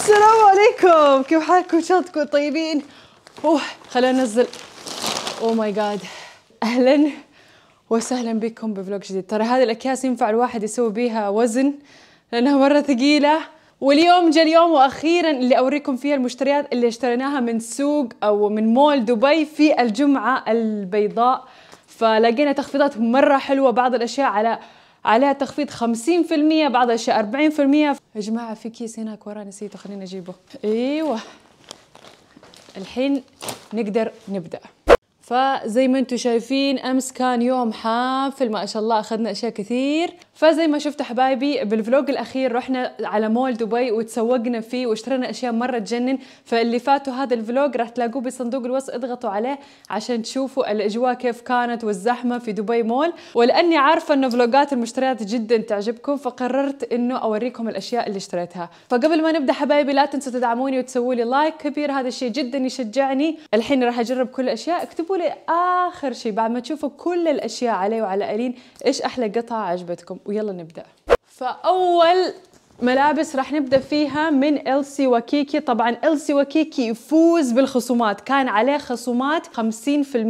السلام عليكم كيف حالكم ان شاء الله تكونوا طيبين اوه خلينا ننزل او ماي جاد اهلا وسهلا بكم بفلوج جديد ترى هذه الاكياس ينفع الواحد يسوي بيها وزن لانها مره ثقيله واليوم جاء اليوم واخيرا اللي اوريكم فيها المشتريات اللي اشتريناها من سوق او من مول دبي في الجمعه البيضاء فلقينا تخفيضات مره حلوه بعض الاشياء على عليها تخفيض 50% بعضها شيء 40% يا جماعه في كيس هناك ورا نسيته خليني اجيبه ايوه الحين نقدر نبدا فزي ما انتم شايفين امس كان يوم حافل ما شاء الله اخذنا اشياء كثير فزي ما شفتوا حبايبي بالفلوج الاخير رحنا على مول دبي وتسوقنا فيه واشترينا اشياء مره تجنن فاللي فاتوا هذا الفلوج راح تلاقوه بصندوق الوصف اضغطوا عليه عشان تشوفوا الاجواء كيف كانت والزحمه في دبي مول ولاني عارفه انه فلوجات المشتريات جدا تعجبكم فقررت انه اوريكم الاشياء اللي اشتريتها فقبل ما نبدا حبايبي لا تنسوا تدعموني وتسووا لي لايك كبير هذا الشيء جدا يشجعني الحين راح اجرب كل الاشياء اكتبوا لي اخر شيء بعد ما تشوفوا كل الاشياء علي وعلى الين ايش احلى قطعه عجبتكم ويلا نبدا فاول ملابس راح نبدا فيها من إلسي وكيكي طبعا إلسي وكيكي يفوز بالخصومات كان عليه خصومات 50%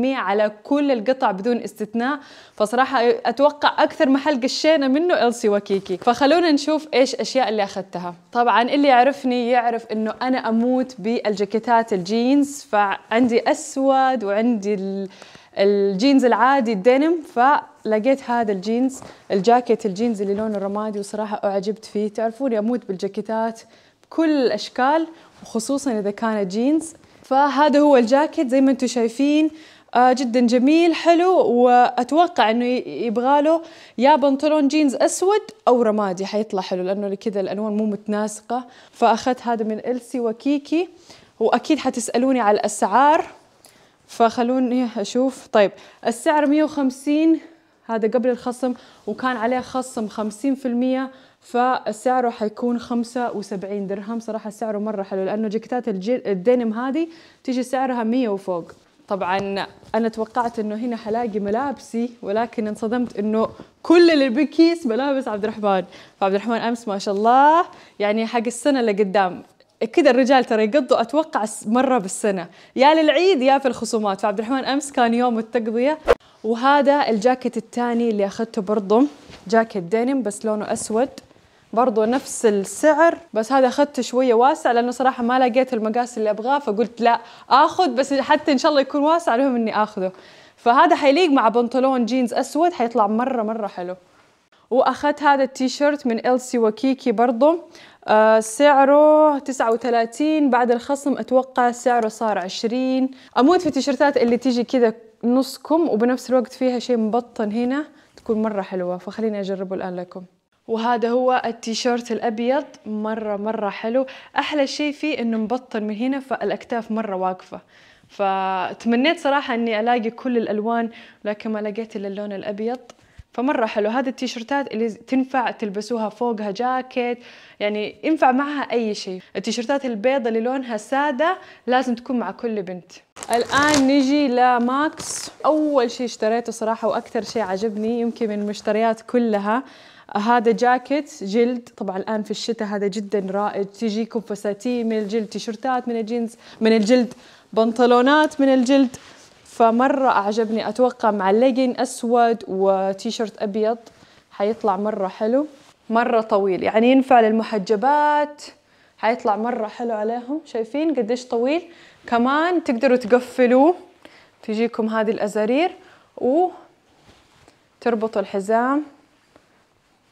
على كل القطع بدون استثناء فصراحه اتوقع اكثر محل قشينا منه إلسي وكيكي فخلونا نشوف ايش الاشياء اللي اخذتها طبعا اللي يعرفني يعرف انه انا اموت بالجاكيتات الجينز فعندي اسود وعندي الجينز العادي الدينم فلقيت هذا الجينز الجاكيت الجينز اللي لونه رمادي وصراحة أعجبت فيه تعرفوني أموت بالجاكيتات بكل الأشكال وخصوصا إذا كانت جينز فهذا هو الجاكيت زي ما انتم شايفين آه جدا جميل حلو واتوقع انه يبغى له يا بنطلون جينز اسود او رمادي حيطلع حلو لانه كذا الالوان مو متناسقه فاخذت هذا من السي وكيكي واكيد حتسالوني على الاسعار فخلوني اشوف طيب السعر 150 هذا قبل الخصم وكان عليه خصم 50% فسعره حيكون 75 درهم صراحة سعره مرة حلو لأنه جاكيتات الدينم هذه تيجي سعرها 100 وفوق طبعا أنا توقعت أنه هنا حلاقي ملابسي ولكن انصدمت أنه كل اللي بكيس ملابس عبد الرحمن فعبد الرحمن أمس ما شاء الله يعني حق السنة اللي قدام كذا الرجال ترى يقضوا اتوقع مره بالسنه يا للعيد يا في الخصومات فعبد الرحمن امس كان يوم التقضيه وهذا الجاكيت الثاني اللي اخذته برضه جاكيت دينم بس لونه اسود برضو نفس السعر بس هذا اخذته شويه واسع لانه صراحه ما لقيت المقاس اللي ابغاه فقلت لا اخذ بس حتى ان شاء الله يكون واسع المهم اني اخذه فهذا حيليق مع بنطلون جينز اسود حيطلع مره مره حلو واخذت هذا التيشيرت من إلسي وكيكي برضه آه سعره 39 بعد الخصم اتوقع سعره صار 20 اموت في التيشيرتات اللي تيجي كذا نص كم وبنفس الوقت فيها شيء مبطن هنا تكون مره حلوه فخليني اجربه الان لكم وهذا هو التيشيرت الابيض مره مره حلو احلى شيء فيه انه مبطن من هنا فالاكتاف مره واقفه فتمنيت صراحه اني الاقي كل الالوان لكن ما لقيت الا اللون الابيض فمره حلو هذه التيشرتات اللي تنفع تلبسوها فوقها جاكيت يعني ينفع معها اي شيء التيشرتات البيضة اللي لونها ساده لازم تكون مع كل بنت الان نجي لماكس اول شيء اشتريته صراحه واكثر شيء عجبني يمكن من المشتريات كلها هذا جاكيت جلد طبعا الان في الشتاء هذا جدا رائج تجيكم فساتين من الجلد تيشرتات من الجينز من الجلد بنطلونات من الجلد فمرة أعجبني أتوقع مع الليجن أسود وتيشرت أبيض حيطلع مرة حلو مرة طويل يعني ينفع للمحجبات حيطلع مرة حلو عليهم شايفين قديش طويل كمان تقدروا تقفلوه تجيكم هذه الأزارير وتربطوا الحزام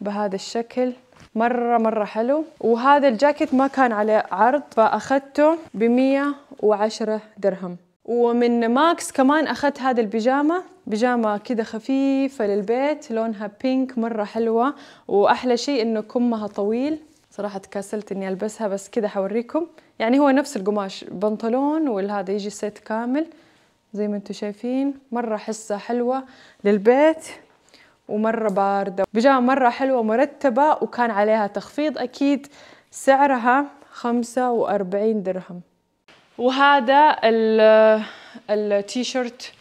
بهذا الشكل مرة مرة حلو وهذا الجاكيت ما كان عليه عرض فأخذته بمية وعشرة درهم ومن ماكس كمان اخذت هذا البيجامه بيجامه كده خفيفه للبيت لونها بينك مره حلوه واحلى شيء انه كمها طويل صراحة تكاسلت اني البسها بس كده حوريكم يعني هو نفس القماش بنطلون والهذا يجي سيت كامل زي ما انتم شايفين مرة حسة حلوة للبيت ومرة باردة بيجامة مرة حلوة مرتبة وكان عليها تخفيض اكيد سعرها خمسة وأربعين درهم وهذا التيشيرت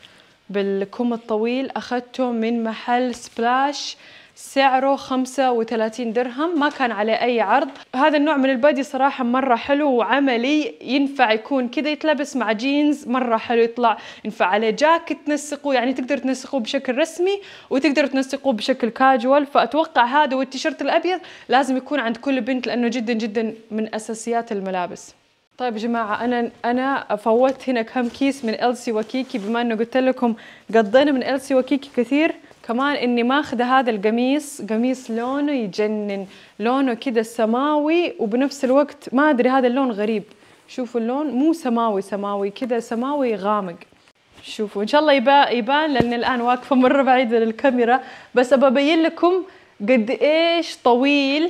بالكم الطويل أخذته من محل سبلاش سعره 35 درهم ما كان عليه أي عرض هذا النوع من البادي صراحة مرة حلو وعملي ينفع يكون كذا يتلبس مع جينز مرة حلو يطلع ينفع عليه جاكيت تنسقه يعني تقدر تنسقه بشكل رسمي وتقدر تنسقه بشكل كاجوال فأتوقع هذا والتيشيرت الأبيض لازم يكون عند كل بنت لأنه جدا جدا من أساسيات الملابس طيب يا جماعة أنا أنا فوتت هنا كم كيس من إلسي وكيكي بما إنه قلت لكم قضينا من إلسي وكيكي كثير كمان إني ماخذة هذا القميص قميص لونه يجنن لونه كده سماوي وبنفس الوقت ما أدري هذا اللون غريب شوفوا اللون مو سماوي سماوي كده سماوي غامق شوفوا إن شاء الله يبان لأن الآن واقفة مرة بعيدة للكاميرا بس أبى أبين لكم قد إيش طويل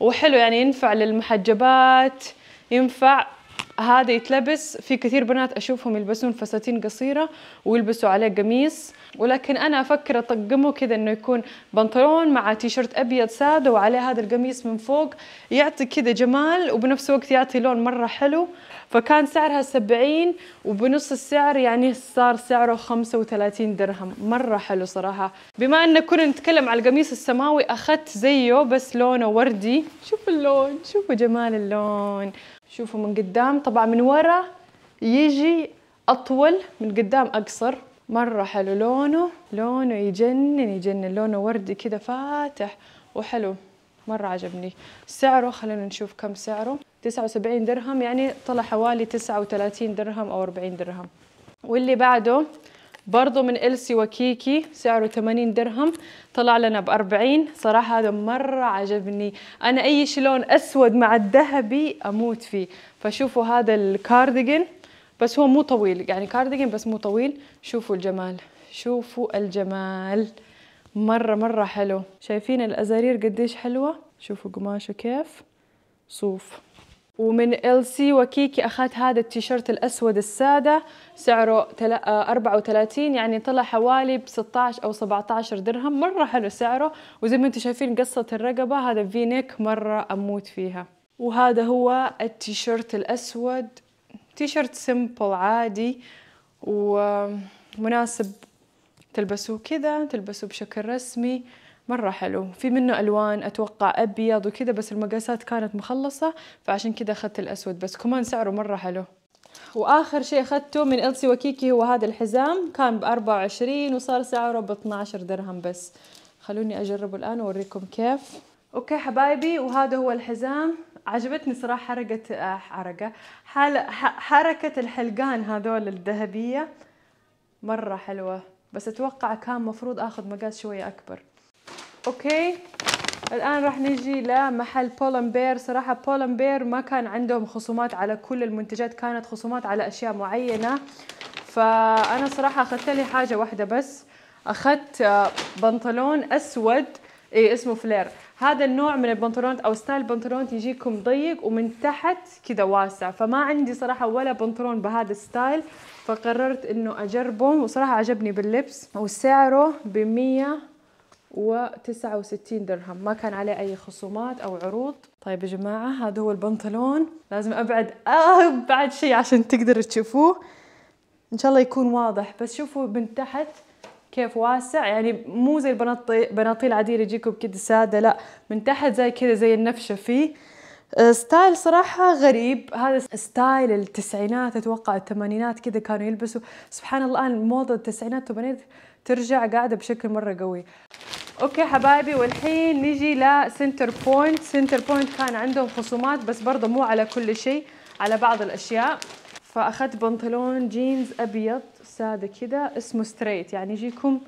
وحلو يعني ينفع للمحجبات ينفع هذا يتلبس في كثير بنات اشوفهم يلبسون فساتين قصيره ويلبسوا عليه قميص ولكن انا افكر اطقمه كذا انه يكون بنطلون مع تيشرت ابيض ساده وعليه هذا القميص من فوق يعطي كذا جمال وبنفس الوقت يعطي لون مره حلو فكان سعرها 70 وبنص السعر يعني صار سعره 35 درهم مره حلو صراحه بما ان كنا نتكلم على القميص السماوي اخذت زيه بس لونه وردي شوفوا اللون شوفوا جمال اللون شوفوا من قدام طبعا من ورا يجي اطول من قدام اقصر مره حلو لونه لونه يجنن يجنن لونه وردي كذا فاتح وحلو مرة عجبني سعره خلينا نشوف كم سعره 79 درهم يعني طلع حوالي 39 درهم أو 40 درهم واللي بعده برضه من إلسي وكيكي سعره 80 درهم طلع لنا ب 40 صراحة هذا مرة عجبني أنا أي شلون أسود مع الذهبي أموت فيه فشوفوا هذا الكارديجن بس هو مو طويل يعني كارديجن بس مو طويل شوفوا الجمال شوفوا الجمال مرة مرة حلو شايفين الأزارير قديش حلوة شوفوا قماشه كيف صوف ومن ال سي وكيكي اخذت هذا التيشيرت الاسود الساده سعره 34 آه، يعني طلع حوالي ب 16 او 17 درهم مره حلو سعره وزي ما انتم شايفين قصه الرقبه هذا في نيك مره اموت فيها وهذا هو التيشيرت الاسود تيشيرت سيمبل عادي ومناسب تلبسوه كذا تلبسوه بشكل رسمي مرة حلو في منه ألوان أتوقع أبيض وكذا بس المقاسات كانت مخلصة فعشان كذا أخذت الأسود بس كمان سعره مرة حلو واخر شيء اخذته من السي وكيكي هو هذا الحزام كان ب 24 وصار سعره ب 12 درهم بس خلوني اجربه الان واوريكم كيف اوكي حبايبي وهذا هو الحزام عجبتني صراحه حرقه حرقه حركه الحلقان هذول الذهبيه مره حلوه بس اتوقع كان مفروض اخذ مقاس شوية اكبر اوكي الان راح نجي لمحل بولمبير صراحة بولمبير ما كان عندهم خصومات على كل المنتجات كانت خصومات على اشياء معينة فانا صراحة اخذت لي حاجة واحدة بس اخذت آه، بنطلون اسود إيه اسمه فلير هذا النوع من البنطلونات او ستايل البنطلونات يجيكم ضيق ومن تحت كذا واسع فما عندي صراحه ولا بنطلون بهذا الستايل فقررت انه اجربه وصراحه عجبني باللبس وسعره ب 169 درهم ما كان عليه اي خصومات او عروض طيب يا جماعه هذا هو البنطلون لازم ابعد ابعد شيء عشان تقدروا تشوفوه ان شاء الله يكون واضح بس شوفوا من تحت كيف واسع يعني مو زي البناطيل بناطيل العادية اللي يجيكم كده ساده لا من تحت زي كده زي النفشه فيه آه، ستايل صراحة غريب هذا ستايل التسعينات اتوقع الثمانينات كذا كانوا يلبسوا سبحان الله الان موضة التسعينات والثمانينات ترجع قاعدة بشكل مرة قوي اوكي حبايبي والحين نجي لسنتر بوينت سنتر بوينت كان عندهم خصومات بس برضه مو على كل شيء على بعض الاشياء فاخذت بنطلون جينز ابيض ساده كذا اسمه ستريت يعني يجيكم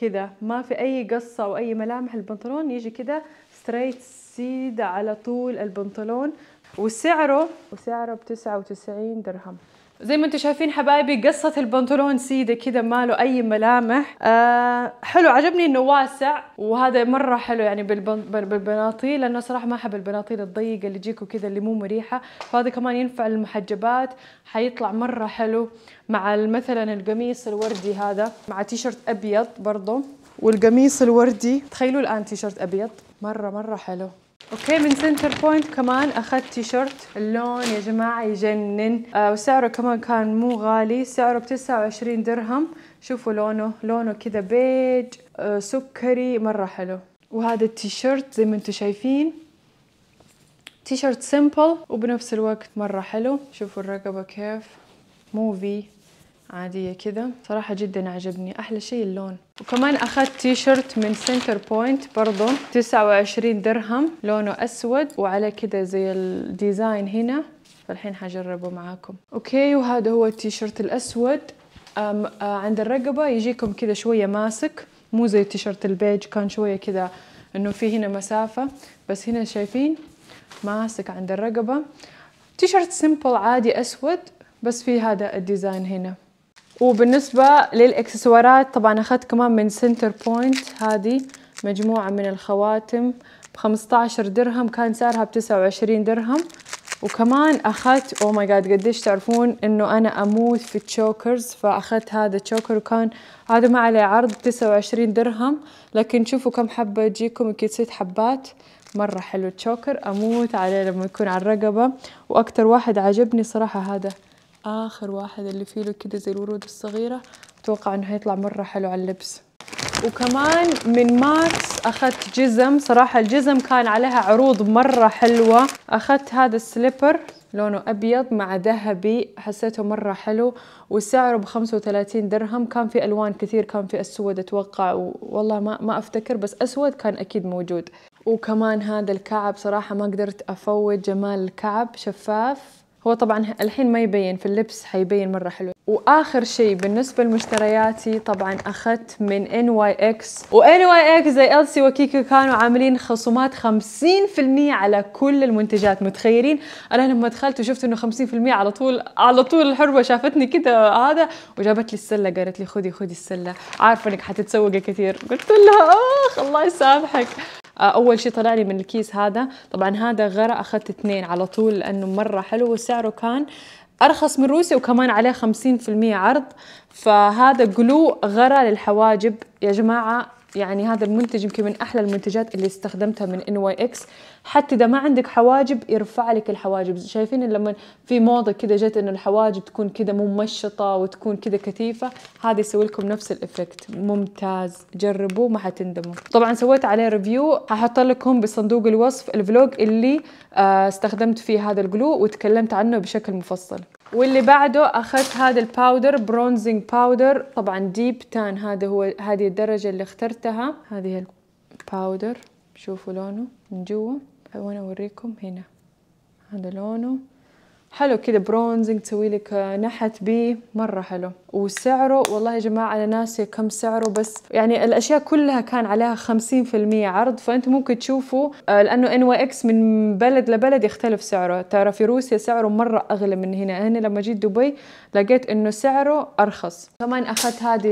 كذا ما في اي قصه او اي ملامح البنطلون يجي كذا ستريت سيده على طول البنطلون وسعره وسعره ب 99 درهم زي ما انتم شايفين حبايبي قصة البنطلون سيدة كذا ماله أي ملامح آه حلو عجبني إنه واسع وهذا مرة حلو يعني بالبناطيل لأنه صراحة ما أحب البناطيل الضيقة اللي تجيكوا كذا اللي مو مريحة فهذا كمان ينفع للمحجبات حيطلع مرة حلو مع مثلا القميص الوردي هذا مع تيشرت أبيض برضه والقميص الوردي تخيلوا الآن تيشرت أبيض مرة مرة حلو اوكي من سنتر بوينت كمان اخذت شيرت اللون يا جماعه يجنن آه وسعره كمان كان مو غالي سعره ب 29 درهم شوفوا لونه لونه كذا بيج آه سكري مره حلو وهذا التيشيرت زي ما انتم شايفين تيشيرت سيمبل وبنفس الوقت مرة حلو شوفوا الرقبة كيف موفي عادية كذا صراحة جدا عجبني أحلى شيء اللون وكمان أخذت تي شيرت من سنتر بوينت برضو 29 درهم لونه أسود وعلى كذا زي الديزاين هنا فالحين حجربه معاكم أوكي وهذا هو التي شيرت الأسود أم آه، عند الرقبة يجيكم كذا شوية ماسك مو زي التيشيرت البيج كان شوية كذا انه في هنا مسافة بس هنا شايفين ماسك عند الرقبة تيشيرت سيمبل عادي اسود بس في هذا الديزاين هنا وبالنسبة للإكسسوارات طبعا أخذت كمان من سنتر بوينت هذه مجموعة من الخواتم بخمسة عشر درهم كان سعرها بتسعة وعشرين درهم وكمان أخذت أو ماي جاد قديش تعرفون إنه أنا أموت في التشوكرز فأخذت هذا التشوكر وكان هذا ما عليه عرض تسعة وعشرين درهم لكن شوفوا كم حبة تجيكم يمكن ست حبات مرة حلو التشوكر أموت عليه لما يكون على الرقبة وأكتر واحد عجبني صراحة هذا اخر واحد اللي فيه له كده زي الورود الصغيره اتوقع انه هيطلع مره حلو على اللبس وكمان من مارس اخذت جزم صراحه الجزم كان عليها عروض مره حلوه اخذت هذا السليبر لونه ابيض مع ذهبي حسيته مره حلو وسعره ب 35 درهم كان في الوان كثير كان في اسود اتوقع والله ما ما افتكر بس اسود كان اكيد موجود وكمان هذا الكعب صراحه ما قدرت افوت جمال الكعب شفاف هو طبعا الحين ما يبين في اللبس حيبين مرة حلو واخر شيء بالنسبه لمشترياتي طبعا اخذت من ان واي اكس وان واي اكس زي السي وكيكو كانوا عاملين خصومات 50% على كل المنتجات متخيلين انا لما دخلت وشفت انه 50% على طول على طول الحربه شافتني كده هذا وجابت لي السله قالت لي خذي خذي السله عارفه انك حتتسوقي كثير قلت لها اخ الله يسامحك آه، اول شيء طلع لي من الكيس هذا طبعا هذا غرق اخذت اثنين على طول لانه مره حلو وسعره كان ارخص من روسيا وكمان عليه 50% عرض فهذا جلو غرى للحواجب يا جماعه يعني هذا المنتج يمكن من احلى المنتجات اللي استخدمتها من ان واي اكس حتى اذا ما عندك حواجب يرفع لك الحواجب شايفين لما في موضه كذا جت انه الحواجب تكون كذا ممشطه وتكون كذا كثيفه هذا يسوي لكم نفس الايفكت ممتاز جربوه ما حتندموا طبعا سويت عليه ريفيو ححط لكم بصندوق الوصف الفلوج اللي آه، استخدمت فيه هذا الجلو وتكلمت عنه بشكل مفصل واللي بعده اخذت هذا الباودر برونزنج باودر طبعا ديب تان هذا هو هذه الدرجه اللي اخترتها هذه الباودر شوفوا لونه من جوا وانا اوريكم هنا هذا لونه حلو كده برونزنج تسوي لك نحت بيه مره حلو وسعره والله يا جماعة أنا ناسي كم سعره بس يعني الأشياء كلها كان عليها 50% عرض فأنت ممكن تشوفوا آه، لأنه ان واي اكس من بلد لبلد يختلف سعره ترى في روسيا سعره مرة أغلى من هنا هنا لما جيت دبي لقيت إنه سعره أرخص كمان أخذت هذه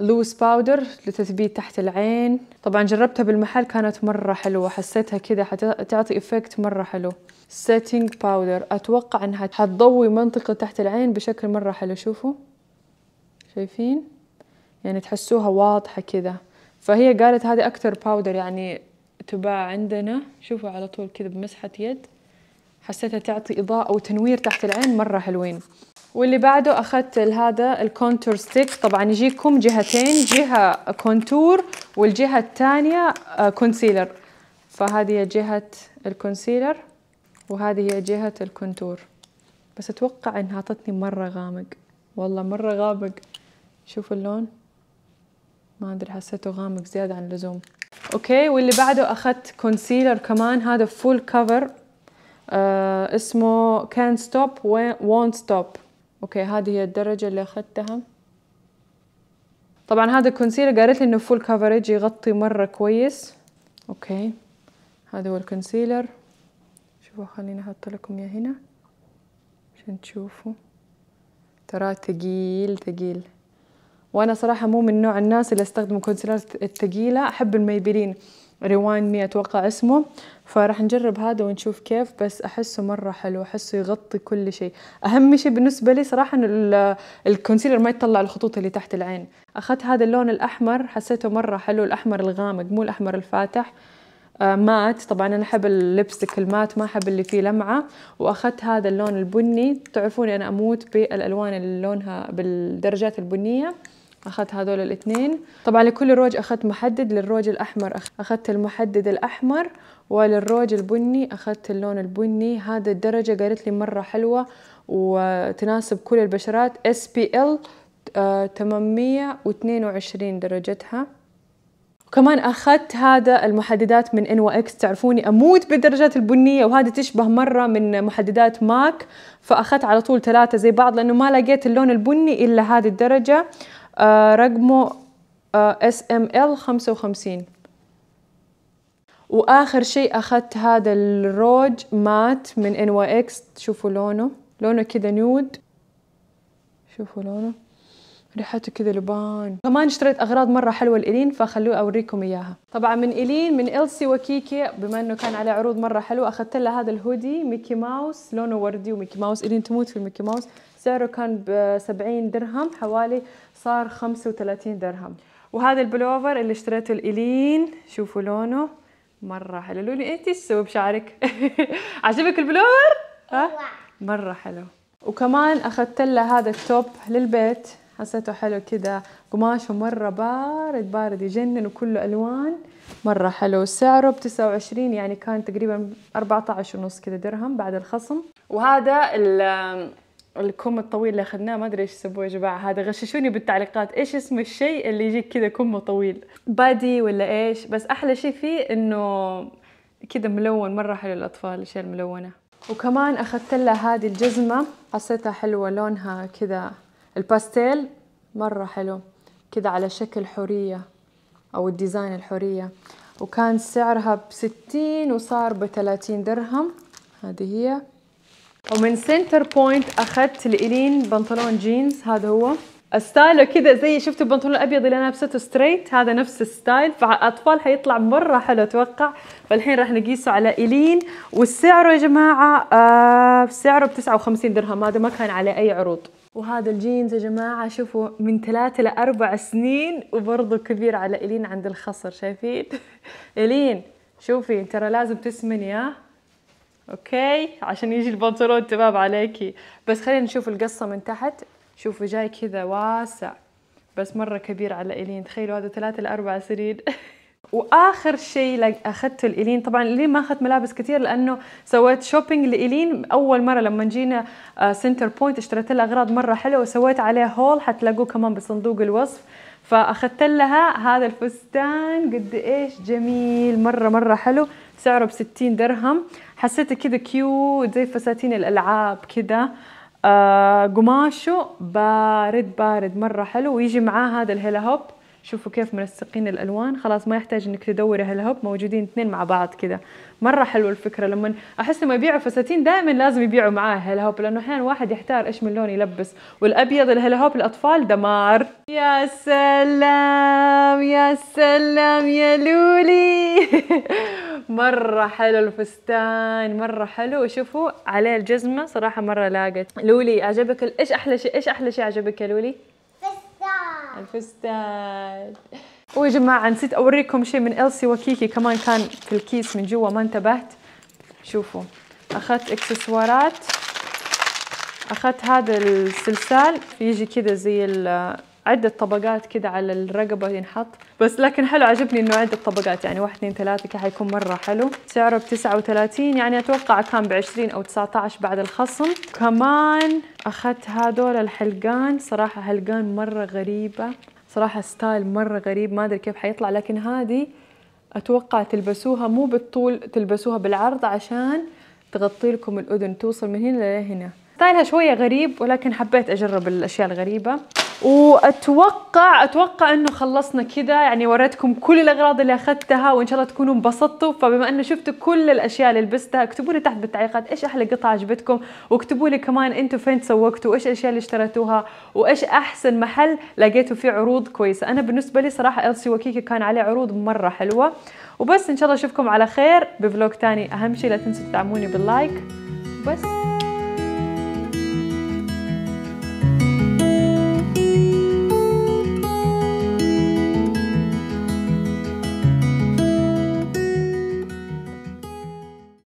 اللوز باودر لتثبيت تحت العين طبعا جربتها بالمحل كانت مرة حلوة حسيتها كده حتعطي إفكت مرة حلو سيتينج باودر أتوقع إنها حتضوي منطقة تحت العين بشكل مرة حلو شوفوا شايفين يعني تحسوها واضحة كذا فهي قالت هذه أكثر باودر يعني تباع عندنا شوفوا على طول كذا بمسحة يد حسيتها تعطي إضاءة وتنوير تحت العين مرة حلوين واللي بعده أخذت هذا الكونتور ستيك طبعا يجيكم جهتين جهة كونتور والجهة الثانية كونسيلر آه، فهذه هي جهة الكونسيلر وهذه هي جهة الكونتور بس أتوقع إنها أعطتني مرة غامق والله مرة غامق شوفوا اللون ما ادري حسيته غامق زيادة عن اللزوم اوكي واللي بعده اخذت كونسيلر كمان هذا فول كفر آه اسمه كان ستوب وونت ستوب اوكي هذه هي الدرجة اللي اخذتها طبعا هذا الكونسيلر قالت لي انه فول كفرج يغطي مرة كويس اوكي هذا هو الكونسيلر شوفوا خليني احط لكم اياه هنا عشان تشوفوا ترى ثقيل ثقيل وانا صراحه مو من نوع الناس اللي استخدم كونسيلر الثقيله احب الميبلين ريوان مي اتوقع اسمه فراح نجرب هذا ونشوف كيف بس احسه مره حلو احسه يغطي كل شيء اهم شيء بالنسبه لي صراحه انه الكونسيلر ما يطلع الخطوط اللي تحت العين اخذت هذا اللون الاحمر حسيته مره حلو الاحمر الغامق مو الاحمر الفاتح آه، مات طبعا انا احب اللبستك المات ما احب اللي فيه لمعه واخذت هذا اللون البني تعرفوني انا اموت بالالوان اللي لونها بالدرجات البنيه اخذت هذول الاثنين طبعا لكل روج اخذت محدد للروج الاحمر اخذت المحدد الاحمر وللروج البني اخذت اللون البني هذا الدرجه قالت لي مره حلوه وتناسب كل البشرات اس بي ال 822 درجتها وكمان اخذت هذا المحددات من ان اكس تعرفوني اموت بالدرجات البنيه وهذا تشبه مره من محددات ماك فاخذت على طول ثلاثه زي بعض لانه ما لقيت اللون البني الا هذه الدرجه آه، رقمه اس ام ال 55 واخر شيء اخذت هذا الروج مات من ان واي اكس شوفوا لونه لونه كذا نود شوفوا لونه ريحته كذا لبان كمان اشتريت اغراض مره حلوه لإلين فخلوه اوريكم اياها طبعا من إلين من إلسي وكيكي بما انه كان عليه عروض مره حلوه اخذت لها هذا الهودي ميكي ماوس لونه وردي وميكي ماوس إلين تموت في الميكي ماوس سعره كان ب 70 درهم حوالي صار 35 درهم وهذا البلوفر اللي اشتريته الإلين شوفوا لونه مرة حلو لوني انت إيه؟ ايش تسوي بشعرك؟ عجبك البلوفر؟ ها؟ مرة حلو وكمان اخذت لها هذا التوب للبيت حسيته حلو كده قماشه مرة بارد بارد يجنن وكله ألوان مرة حلو سعره ب 29 يعني كان تقريبا 14 ونص كده درهم بعد الخصم وهذا الكم الطويل اللي اخذناه ما ادري ايش يسموه يا جماعه هذا غششوني بالتعليقات ايش اسم الشيء اللي يجيك كذا كمه طويل بادي ولا ايش بس احلى شيء فيه انه كذا ملون مره حلو الاطفال الاشياء الملونه وكمان اخذت لها هذه الجزمه حسيتها حلوه لونها كذا الباستيل مره حلو كذا على شكل حوريه او الديزاين الحوريه وكان سعرها بستين وصار بثلاثين درهم هذه هي ومن سنتر بوينت اخذت لإلين بنطلون جينز هذا هو ستايله كذا زي شفتوا البنطلون الابيض اللي انا لابسته ستريت هذا نفس الستايل فالاطفال حيطلع مره حلو اتوقع فالحين راح نقيسه على الين والسعر يا جماعه آه سعره ب 59 درهم هذا ما كان عليه اي عروض وهذا الجينز يا جماعة شوفوا من ثلاثة لأربع سنين وبرضه كبير على إلين عند الخصر شايفين؟ إلين شوفي ترى لازم تسمني ياه اوكي عشان يجي البنطلون تمام عليكي بس خلينا نشوف القصة من تحت شوفوا جاي كذا واسع بس مرة كبير على إيلين تخيلوا هذا ثلاثة لأربع سرير واخر شيء اخذته لإلين طبعا ليه ما اخذت ملابس كثير لانه سويت شوبينج لإلين اول مره لما جينا سنتر آه، بوينت اشتريت لها اغراض مره حلوه وسويت عليه هول حتلاقوه كمان بصندوق الوصف فاخذت لها هذا الفستان قد ايش جميل مره مره حلو سعره ب 60 درهم حسيته كذا كيوت زي فساتين الالعاب كذا آه قماشه بارد بارد مره حلو ويجي معاه هذا الهيلا هوب شوفوا كيف منسقين الالوان خلاص ما يحتاج انك تدوري هالهب موجودين اثنين مع بعض كذا مره حلوه الفكره لما احس لما يبيعوا فساتين دائما لازم يبيعوا معاه هالهب لانه احيانا واحد يحتار ايش من لون يلبس والابيض الهلهوب الاطفال دمار يا سلام يا سلام يا لولي مرة حلو الفستان مرة حلو وشوفوا عليه الجزمة صراحة مرة لاقت لولي عجبك ال... ايش احلى شيء ايش احلى شيء عجبك يا لولي؟ فستان الفستان ويا جماعة نسيت اوريكم شيء من السي وكيكي كمان كان في الكيس من جوا ما انتبهت شوفوا اخذت اكسسوارات اخذت هذا السلسال يجي كذا زي عدة طبقات كذا على الرقبة ينحط بس لكن حلو عجبني انه عدة طبقات يعني واحد اثنين ثلاثة كده حيكون مرة حلو سعره ب 39 يعني اتوقع كان ب 20 او 19 بعد الخصم كمان اخذت هذول الحلقان صراحة حلقان مرة غريبة صراحة ستايل مرة غريب ما ادري كيف حيطلع لكن هذه اتوقع تلبسوها مو بالطول تلبسوها بالعرض عشان تغطي لكم الاذن توصل من هنا لهنا ستايلها شوية غريب ولكن حبيت اجرب الاشياء الغريبة واتوقع اتوقع انه خلصنا كذا يعني وريتكم كل الاغراض اللي اخذتها وان شاء الله تكونوا انبسطتوا فبما انه شفتوا كل الاشياء اللي لبستها اكتبوا لي تحت بالتعليقات ايش احلى قطعه عجبتكم واكتبوا لي كمان انتم فين تسوقتوا وايش الاشياء اللي اشتريتوها وايش احسن محل لقيتوا فيه عروض كويسه انا بالنسبه لي صراحه ال سي وكيكي كان عليه عروض مره حلوه وبس ان شاء الله اشوفكم على خير بفلوج ثاني اهم شيء لا تنسوا تدعموني باللايك بس